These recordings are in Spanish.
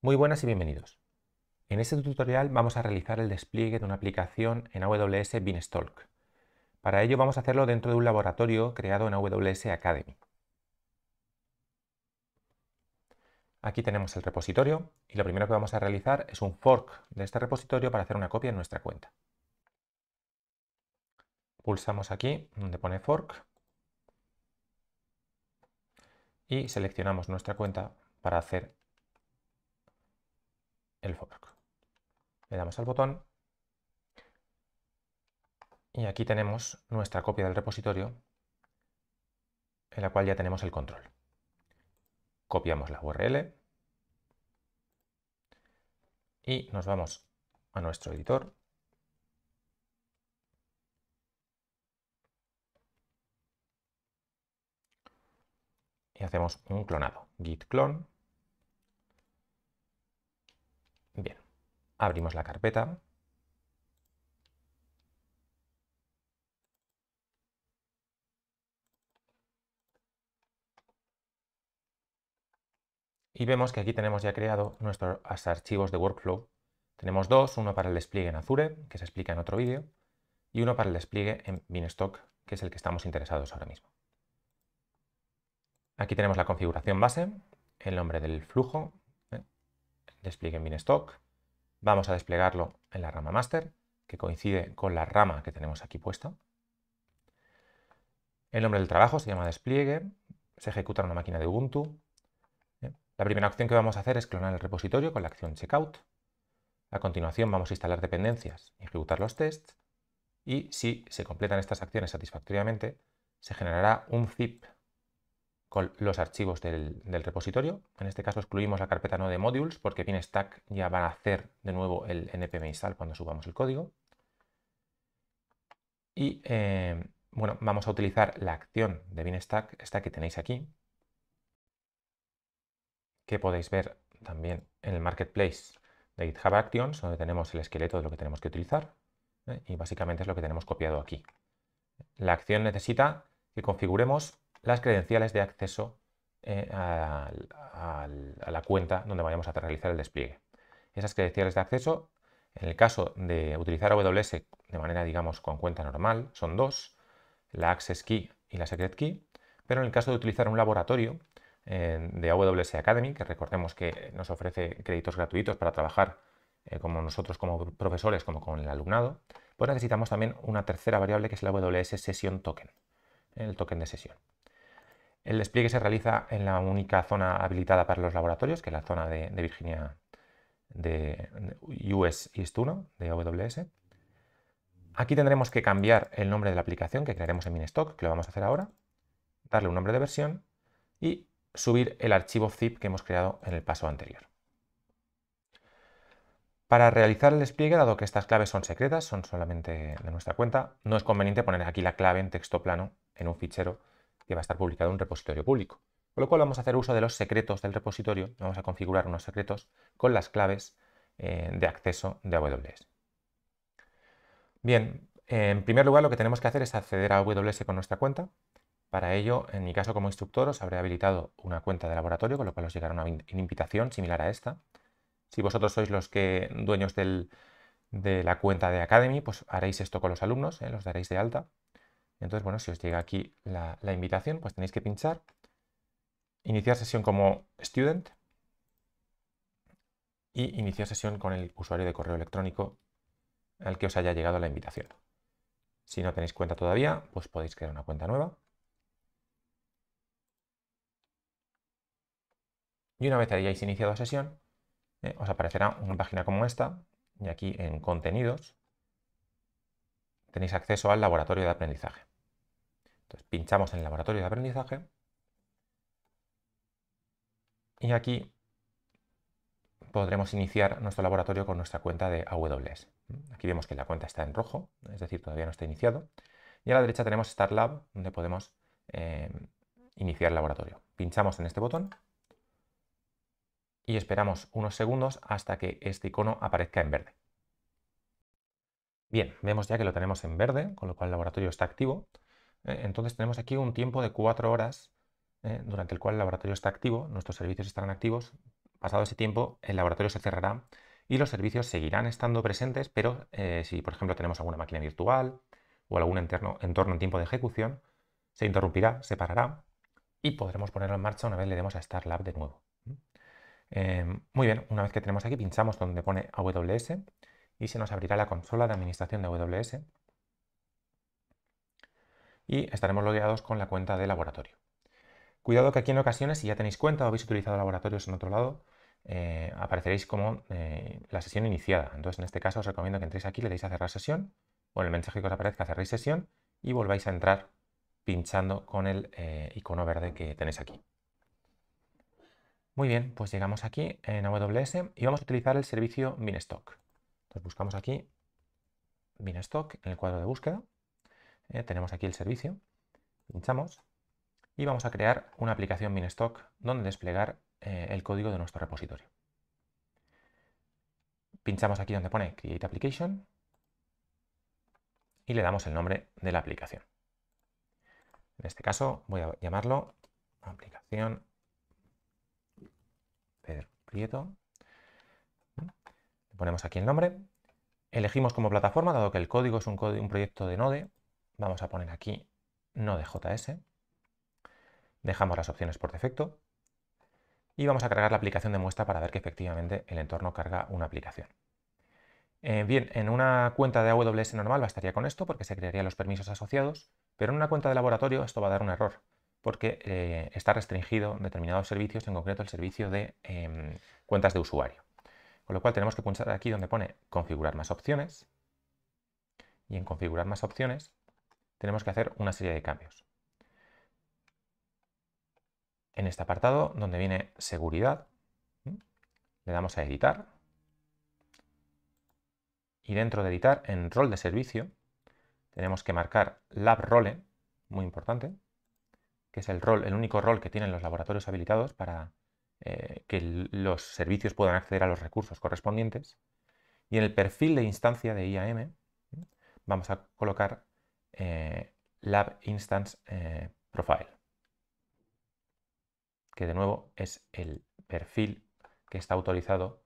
Muy buenas y bienvenidos. En este tutorial vamos a realizar el despliegue de una aplicación en AWS Beanstalk. Para ello vamos a hacerlo dentro de un laboratorio creado en AWS Academy. Aquí tenemos el repositorio y lo primero que vamos a realizar es un fork de este repositorio para hacer una copia en nuestra cuenta. Pulsamos aquí donde pone fork y seleccionamos nuestra cuenta para hacer el fork. Le damos al botón y aquí tenemos nuestra copia del repositorio en la cual ya tenemos el control. Copiamos la URL y nos vamos a nuestro editor. Y hacemos un clonado, git clone Abrimos la carpeta. Y vemos que aquí tenemos ya creado nuestros archivos de workflow. Tenemos dos, uno para el despliegue en Azure, que se explica en otro vídeo, y uno para el despliegue en Beanstalk, que es el que estamos interesados ahora mismo. Aquí tenemos la configuración base, el nombre del flujo, ¿eh? despliegue en Beanstalk, Vamos a desplegarlo en la rama master, que coincide con la rama que tenemos aquí puesta. El nombre del trabajo se llama despliegue, se ejecuta en una máquina de Ubuntu. La primera opción que vamos a hacer es clonar el repositorio con la acción checkout. A continuación vamos a instalar dependencias y ejecutar los tests. Y si se completan estas acciones satisfactoriamente, se generará un zip con los archivos del, repositorio. En este caso excluimos la carpeta no de modules porque binstack ya va a hacer de nuevo el npm install cuando subamos el código. Y eh, bueno, vamos a utilizar la acción de BinStack, esta que tenéis aquí, que podéis ver también en el marketplace de GitHub Actions, donde tenemos el esqueleto de lo que tenemos que utilizar. ¿eh? Y básicamente es lo que tenemos copiado aquí. La acción necesita que configuremos las credenciales de acceso eh, a, la cuenta donde vayamos a realizar el despliegue. Esas credenciales de acceso, en el caso de utilizar AWS de manera, digamos, con cuenta normal, son dos, la Access Key y la Secret Key, pero en el caso de utilizar un laboratorio eh, de AWS Academy, que recordemos que nos ofrece créditos gratuitos para trabajar eh, como nosotros como profesores, como con el alumnado, pues necesitamos también una tercera variable que es la AWS Session Token, el token de sesión. El despliegue se realiza en la única zona habilitada para los laboratorios, que es la zona de, Virginia de US East 1 de AWS. Aquí tendremos que cambiar el nombre de la aplicación que crearemos en Minestock, que lo vamos a hacer ahora, darle un nombre de versión y subir el archivo zip que hemos creado en el paso anterior. Para realizar el despliegue, dado que estas claves son secretas, son solamente de nuestra cuenta, no es conveniente poner aquí la clave en texto plano en un fichero que va a estar publicado en un repositorio público. Con lo cual vamos a hacer uso de los secretos del repositorio, vamos a configurar unos secretos con las claves eh, de acceso de AWS. Bien, en primer lugar lo que tenemos que hacer es acceder a AWS con nuestra cuenta. Para ello, en mi caso como instructor, os habré habilitado una cuenta de laboratorio, con lo cual os llegará una invitación similar a esta. Si vosotros sois los que dueños de la cuenta de Academy, pues haréis esto con los alumnos, eh, los daréis de alta. Entonces, bueno, si os llega aquí la, invitación, pues tenéis que pinchar, iniciar sesión como student y iniciar sesión con el usuario de correo electrónico al que os haya llegado la invitación. Si no tenéis cuenta todavía, pues podéis crear una cuenta nueva. Y una vez hayáis iniciado sesión, eh, os aparecerá una página como esta, y aquí en contenidos tenéis acceso al laboratorio de aprendizaje. Entonces pinchamos en el laboratorio de aprendizaje y aquí podremos iniciar nuestro laboratorio con nuestra cuenta de AWS. Aquí vemos que la cuenta está en rojo, es decir, todavía no está iniciado. Y a la derecha tenemos Start Lab, donde podemos eh, iniciar el laboratorio. Pinchamos en este botón y esperamos unos segundos hasta que este icono aparezca en verde. Bien, vemos ya que lo tenemos en verde, con lo cual el laboratorio está activo. Eh, entonces tenemos aquí un tiempo de cuatro horas eh, durante el cual el laboratorio está activo, nuestros servicios estarán activos. Pasado ese tiempo, el laboratorio se cerrará y los servicios seguirán estando presentes, pero eh, si, por ejemplo, tenemos alguna máquina virtual o algún entorno, entorno en tiempo de ejecución, se interrumpirá, se parará y podremos ponerlo en marcha una vez le demos a Star Lab de nuevo. muy bien, una vez que tenemos aquí, pinchamos donde pone AWS y se nos abrirá la consola de administración de AWS y estaremos logueados con la cuenta de laboratorio. Cuidado que aquí en ocasiones, si ya tenéis cuenta o habéis utilizado laboratorios en otro lado, eh, apareceréis como eh, la sesión iniciada. Entonces, en este caso, os recomiendo que entréis aquí, le deis a cerrar sesión, o en el mensaje que os aparezca cerréis sesión y volváis a entrar pinchando con el eh, icono verde que tenéis aquí. Muy bien, pues llegamos aquí en AWS y vamos a utilizar el servicio MinStock. Entonces buscamos aquí MinStock en el cuadro de búsqueda eh, tenemos aquí el servicio, pinchamos y vamos a crear una aplicación MinStock donde desplegar eh, el código de nuestro repositorio. Pinchamos aquí donde pone Create Application y le damos el nombre de la aplicación. En este caso voy a llamarlo aplicación Pedro Prieto. Le ponemos aquí el nombre. Elegimos como plataforma, dado que el código es un, un proyecto de Node, Vamos a poner aquí no de JS. Dejamos las opciones por defecto. Y vamos a cargar la aplicación de muestra para ver que efectivamente el entorno carga una aplicación. Eh, bien, en una cuenta de AWS normal bastaría con esto porque se crearían los permisos asociados, pero en una cuenta de laboratorio esto va a dar un error porque eh, está restringido determinados servicios, en concreto el servicio de em, cuentas de usuario. Con lo cual tenemos que pulsar aquí donde pone configurar más opciones y en configurar más opciones tenemos que hacer una serie de cambios. En este apartado, donde viene seguridad, le damos a editar. Y dentro de editar, en rol de servicio, tenemos que marcar lab role, muy importante, que es el rol, el único rol que tienen los laboratorios habilitados para eh, que los servicios puedan acceder a los recursos correspondientes. Y en el perfil de instancia de IAM vamos a colocar eh, lab instance eh, profile, que de nuevo es el perfil que está autorizado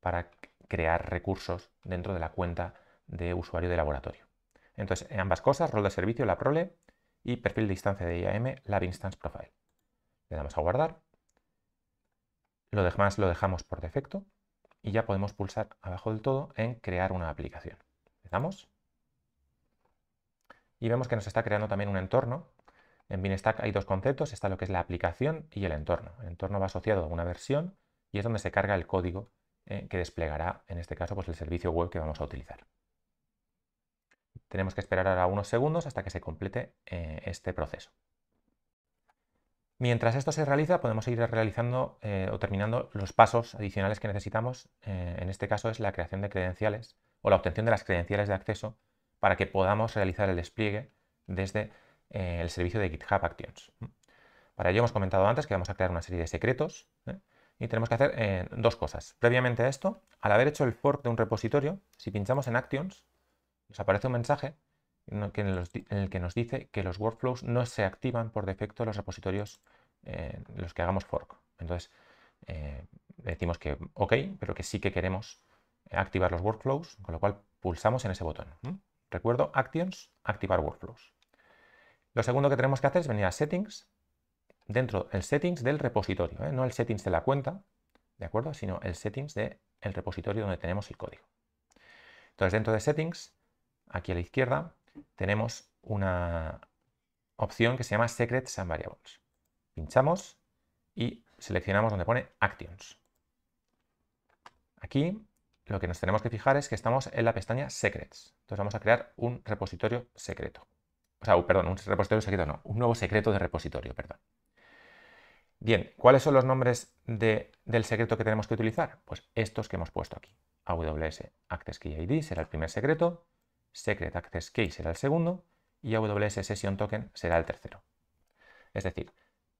para crear recursos dentro de la cuenta de usuario de laboratorio. Entonces, ambas cosas, rol de servicio, la prole y perfil de instancia de IAM, lab instance profile. Le damos a guardar. Lo demás lo dejamos por defecto y ya podemos pulsar abajo del todo en crear una aplicación. Le damos y vemos que nos está creando también un entorno. En BeanStack hay dos conceptos, está lo que es la aplicación y el entorno. El entorno va asociado a una versión y es donde se carga el código eh, que desplegará, en este caso, pues el servicio web que vamos a utilizar. Tenemos que esperar ahora unos segundos hasta que se complete eh, este proceso. Mientras esto se realiza, podemos ir realizando eh, o terminando los pasos adicionales que necesitamos. en este caso es la creación de credenciales o la obtención de las credenciales de acceso para que podamos realizar el despliegue desde eh, el servicio de GitHub Actions. Para ello hemos comentado antes que vamos a crear una serie de secretos ¿eh? y tenemos que hacer eh, dos cosas. Previamente a esto, al haber hecho el fork de un repositorio, si pinchamos en Actions, nos aparece un mensaje en el que nos, dice que los workflows no se activan por defecto en los repositorios en los que hagamos fork. Entonces, decimos que ok, pero que sí que queremos activar los workflows, con lo cual pulsamos en ese botón. Recuerdo, Actions, activar workflows. Lo segundo que tenemos que hacer es venir a settings, dentro del settings del repositorio, ¿eh? no el settings de la cuenta, ¿de acuerdo? Sino el settings del el repositorio donde tenemos el código. Entonces, dentro de settings, aquí a la izquierda, tenemos una opción que se llama Secrets and Variables. Pinchamos y seleccionamos donde pone Actions. Aquí lo que nos tenemos que fijar es que estamos en la pestaña Secrets. Entonces vamos a crear un repositorio secreto. O sea, perdón, un repositorio secreto no, un nuevo secreto de repositorio, perdón. Bien, ¿cuáles son los nombres del secreto que tenemos que utilizar? Pues estos que hemos puesto aquí. AWS Access Key ID será el primer secreto, Secret Access Key será el segundo y AWS Session Token será el tercero. Es decir,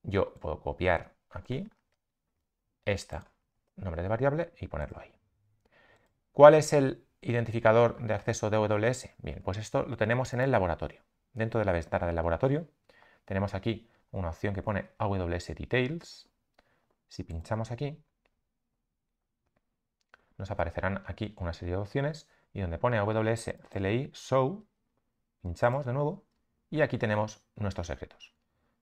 yo puedo copiar aquí este nombre de variable y ponerlo ahí. ¿Cuál es el identificador de acceso de AWS? Bien, pues esto lo tenemos en el laboratorio. Dentro de la ventana del laboratorio tenemos aquí una opción que pone AWS Details. Si pinchamos aquí, nos aparecerán aquí una serie de opciones y donde pone AWS CLI Show, pinchamos de nuevo y aquí tenemos nuestros secretos.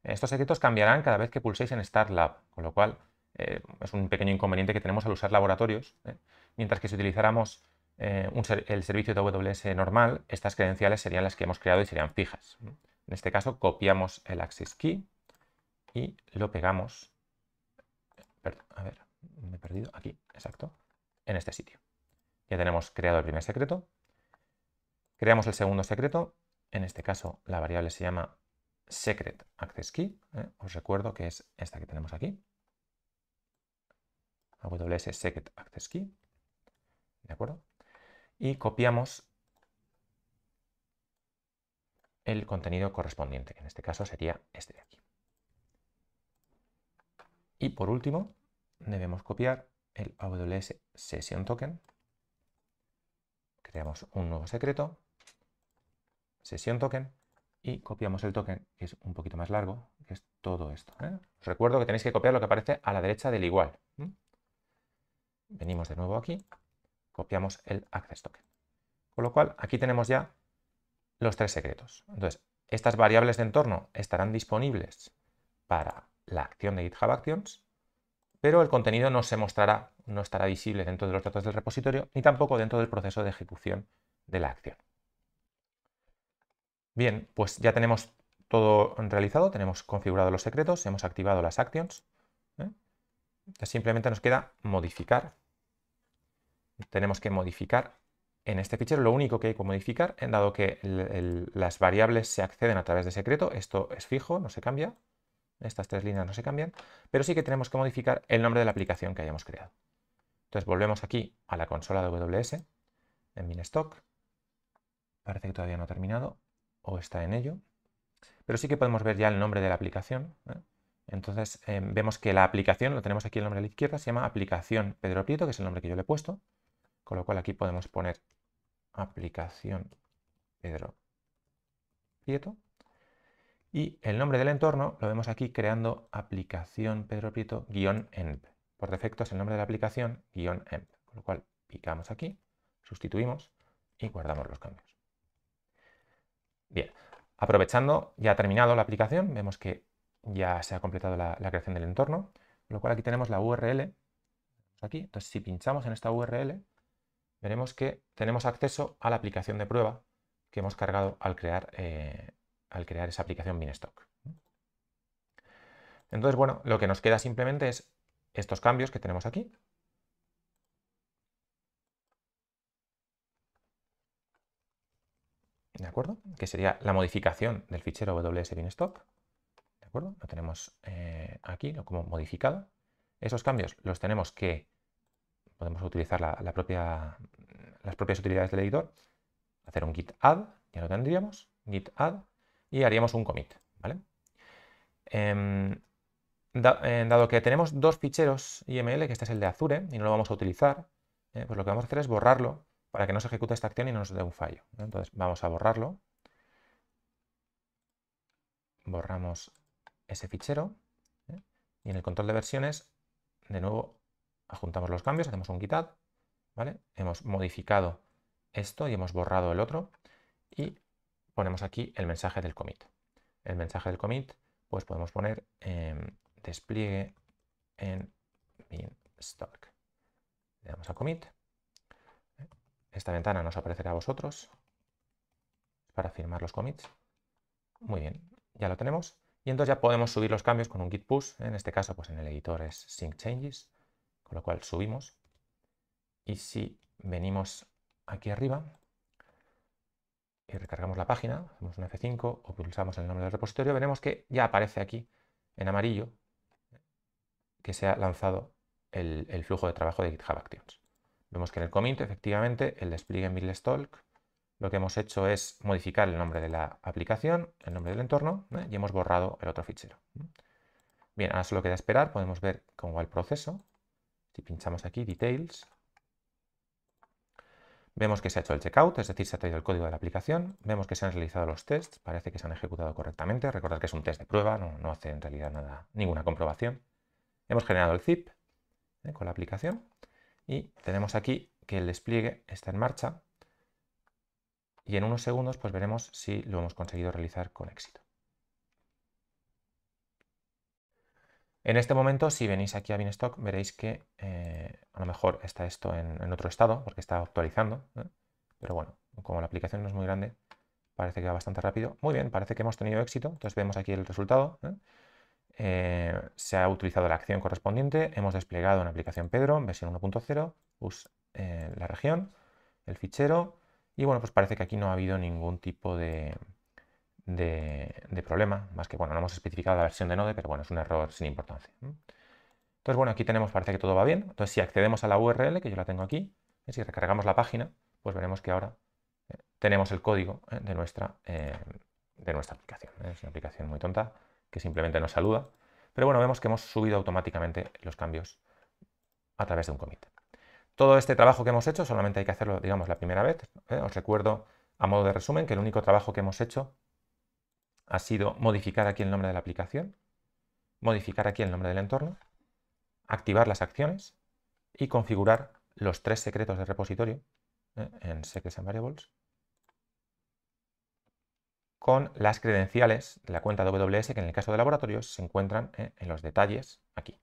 Estos secretos cambiarán cada vez que pulséis en Start Lab, con lo cual eh, es un pequeño inconveniente que tenemos al usar laboratorios, ¿eh? mientras que si utilizáramos eh, el servicio de AWS normal, estas credenciales serían las que hemos creado y serían fijas. En este caso, copiamos el access key y lo pegamos. a ver, me he perdido. Aquí, exacto, en este sitio. Ya tenemos creado el primer secreto. Creamos el segundo secreto. En este caso, la variable se llama secret access key. ¿eh? Os recuerdo que es esta que tenemos aquí. AWS secret access key. ¿De acuerdo? Y copiamos el contenido correspondiente. que En este caso sería este de aquí. Y por último, debemos copiar el AWS Session Token. Creamos un nuevo secreto, Session Token, y copiamos el token, que es un poquito más largo, que es todo esto. ¿eh? Os recuerdo que tenéis que copiar lo que aparece a la derecha del igual. Venimos de nuevo aquí copiamos el access token. Con lo cual, aquí tenemos ya los tres secretos. Entonces, estas variables de entorno estarán disponibles para la acción de GitHub Actions, pero el contenido no se mostrará, no estará visible dentro de los datos del repositorio ni tampoco dentro del proceso de ejecución de la acción. Bien, pues ya tenemos todo realizado, tenemos configurados los secretos, hemos activado las actions. ¿eh? Simplemente nos queda modificar tenemos que modificar en este fichero lo único que hay que modificar, dado que las variables se acceden a través de secreto, esto es fijo, no se cambia, estas tres líneas no se cambian, pero sí que tenemos que modificar el nombre de la aplicación que hayamos creado. Entonces volvemos aquí a la consola de WS, en MinStock, parece que todavía no ha terminado, o está en ello, pero sí que podemos ver ya el nombre de la aplicación. ¿eh? Entonces em, vemos que la aplicación, lo tenemos aquí el nombre a la izquierda, se llama aplicación Pedro Prieto, que es el nombre que yo le he puesto, con lo cual aquí podemos poner aplicación Pedro Prieto. Y el nombre del entorno lo vemos aquí creando aplicación Pedro Prieto guión emp. Por defecto es el nombre de la aplicación guión emp. Con lo cual picamos aquí, sustituimos y guardamos los cambios. Bien, aprovechando, ya ha terminado la aplicación, vemos que ya se ha completado la, la creación del entorno, con lo cual aquí tenemos la URL, aquí, entonces si pinchamos en esta URL, veremos que tenemos acceso a la aplicación de prueba que hemos cargado al crear, eh, al crear esa aplicación BinStock. Entonces, bueno, lo que nos queda simplemente es estos cambios que tenemos aquí. ¿De acuerdo? Que sería la modificación del fichero ws BINSTOCK. ¿De acuerdo? Lo tenemos eh, aquí, aquí como modificado. Esos cambios los tenemos que podemos utilizar las propias utilidades del editor, hacer un git add, ya lo tendríamos, git add, y haríamos un commit. ¿vale? Em, eh, dado que tenemos dos ficheros IML, que este es el de Azure, y no lo vamos a utilizar, eh, pues lo que vamos a hacer es borrarlo para que no se ejecute esta acción y no nos dé un fallo. Entonces vamos a borrarlo. Borramos ese fichero. ¿eh? Y en el control de versiones, de nuevo, Ajuntamos los cambios, hacemos un add, ¿vale? Hemos modificado esto y hemos borrado el otro y ponemos aquí el mensaje del commit. El mensaje del commit, pues podemos poner eh, despliegue en stock. Le damos a commit. Esta ventana nos aparecerá a vosotros para firmar los commits. Muy bien, ya lo tenemos. Y entonces ya podemos subir los cambios con un git push. En este caso, pues en el editor es sync changes con lo cual subimos. Y si venimos aquí arriba y recargamos la página, hacemos un F5 o pulsamos el nombre del repositorio, veremos que ya aparece aquí en amarillo que se ha lanzado el, flujo de trabajo de GitHub Actions. Vemos que en el commit, efectivamente, el despliegue en middle-stalk, lo que hemos hecho es modificar el nombre de la aplicación, el nombre del entorno, ¿eh? y hemos borrado el otro fichero. Bien, ahora solo queda esperar, podemos ver cómo va el proceso pinchamos aquí, Details, vemos que se ha hecho el checkout, es decir, se ha traído el código de la aplicación, vemos que se han realizado los tests, parece que se han ejecutado correctamente, recordad que es un test de prueba, no, no hace en realidad nada, ninguna comprobación. Hemos generado el zip eh, con la aplicación y tenemos aquí que el despliegue está en marcha y en unos segundos pues veremos si lo hemos conseguido realizar con éxito. En este momento, si venís aquí a Binstock, veréis que eh, a lo mejor está esto en, otro estado, porque está actualizando. ¿eh? Pero bueno, como la aplicación no es muy grande, parece que va bastante rápido. Muy bien, parece que hemos tenido éxito. Entonces vemos aquí el resultado. ¿eh? se ha utilizado la acción correspondiente. Hemos desplegado en aplicación Pedro, versión 1.0, la región, el fichero. Y bueno, pues parece que aquí no ha habido ningún tipo de, de, problema, más que, bueno, no hemos especificado la versión de Node, pero bueno, es un error sin importancia. Entonces, bueno, aquí tenemos, parece que todo va bien. Entonces, si accedemos a la URL, que yo la tengo aquí, y ¿eh? si recargamos la página, pues veremos que ahora eh, tenemos el código ¿eh? de, nuestra, de nuestra aplicación. Es una aplicación muy tonta que simplemente nos saluda. Pero bueno, vemos que hemos subido automáticamente los cambios a través de un commit. Todo este trabajo que hemos hecho solamente hay que hacerlo, digamos, la primera vez. Os recuerdo, a modo de resumen, que el único trabajo que hemos hecho ha sido modificar aquí el nombre de la aplicación, modificar aquí el nombre del entorno, activar las acciones y configurar los tres secretos del repositorio ¿eh? en Secrets and Variables con las credenciales de la cuenta WS que en el caso de laboratorios se encuentran ¿eh? en los detalles aquí.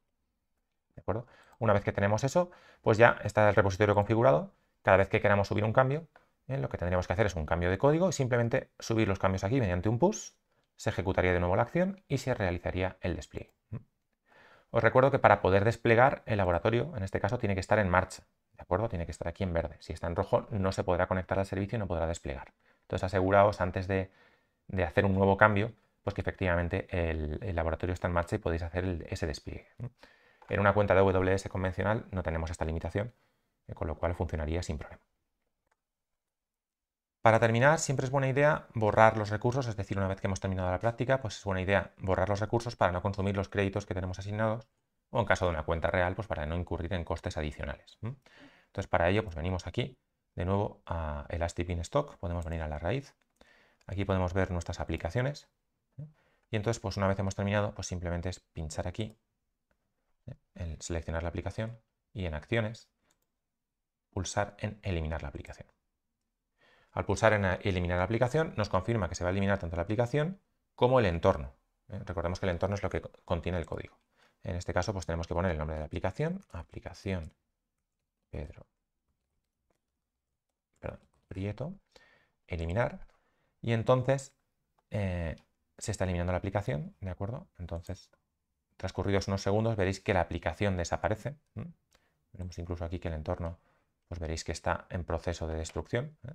¿De acuerdo? Una vez que tenemos eso, pues ya está el repositorio configurado. Cada vez que queramos subir un cambio, ¿eh? lo que tendríamos que hacer es un cambio de código y simplemente subir los cambios aquí mediante un push se ejecutaría de nuevo la acción y se realizaría el despliegue. Os recuerdo que para poder desplegar el laboratorio, en este caso, tiene que estar en marcha, ¿de acuerdo? Tiene que estar aquí en verde. Si está en rojo, no se podrá conectar al servicio y no podrá desplegar. Entonces aseguraos antes de, hacer un nuevo cambio, pues que efectivamente el, laboratorio está en marcha y podéis hacer ese despliegue. En una cuenta de AWS convencional no tenemos esta limitación, eh, con lo cual funcionaría sin problema. Para terminar, siempre es buena idea borrar los recursos, es decir, una vez que hemos terminado la práctica, pues es buena idea borrar los recursos para no consumir los créditos que tenemos asignados o en caso de una cuenta real, pues para no incurrir en costes adicionales. Entonces, para ello, pues venimos aquí de nuevo a Elastic in Stock, podemos venir a la raíz, aquí podemos ver nuestras aplicaciones y entonces, pues una vez hemos terminado, pues simplemente es pinchar aquí, en seleccionar la aplicación y en acciones pulsar en eliminar la aplicación. Al pulsar en eliminar la aplicación, nos confirma que se va a eliminar tanto la aplicación como el entorno. Eh, recordemos que el entorno es lo que contiene el código. En este caso, pues tenemos que poner el nombre de la aplicación, aplicación Pedro perdón, Prieto, eliminar, y entonces eh, se está eliminando la aplicación, ¿de acuerdo? Entonces, transcurridos unos segundos, veréis que la aplicación desaparece. Veremos incluso aquí que el entorno, pues veréis que está en proceso de destrucción. ¿eh?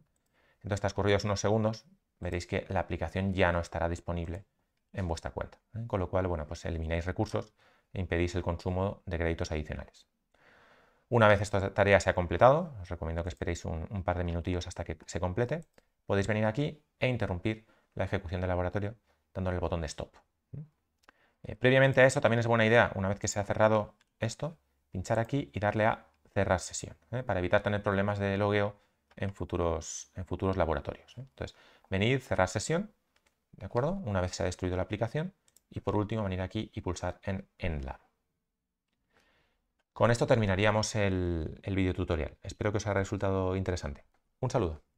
Entonces, transcurridos unos segundos, veréis que la aplicación ya no estará disponible en vuestra cuenta. ¿eh? Con lo cual, bueno, pues elimináis recursos e impedís el consumo de créditos adicionales. Una vez esta tarea se ha completado, os recomiendo que esperéis un, par de minutillos hasta que se complete, podéis venir aquí e interrumpir la ejecución del laboratorio dándole el botón de stop. ¿eh? Eh, previamente a esto, también es buena idea, una vez que se ha cerrado esto, pinchar aquí y darle a cerrar sesión, para evitar tener problemas de logueo en futuros, en futuros laboratorios. Entonces, venid, cerrar sesión, ¿de acuerdo? Una vez se ha destruido la aplicación. Y por último, venir aquí y pulsar en en la Con esto terminaríamos el, el tutorial Espero que os haya resultado interesante. Un saludo.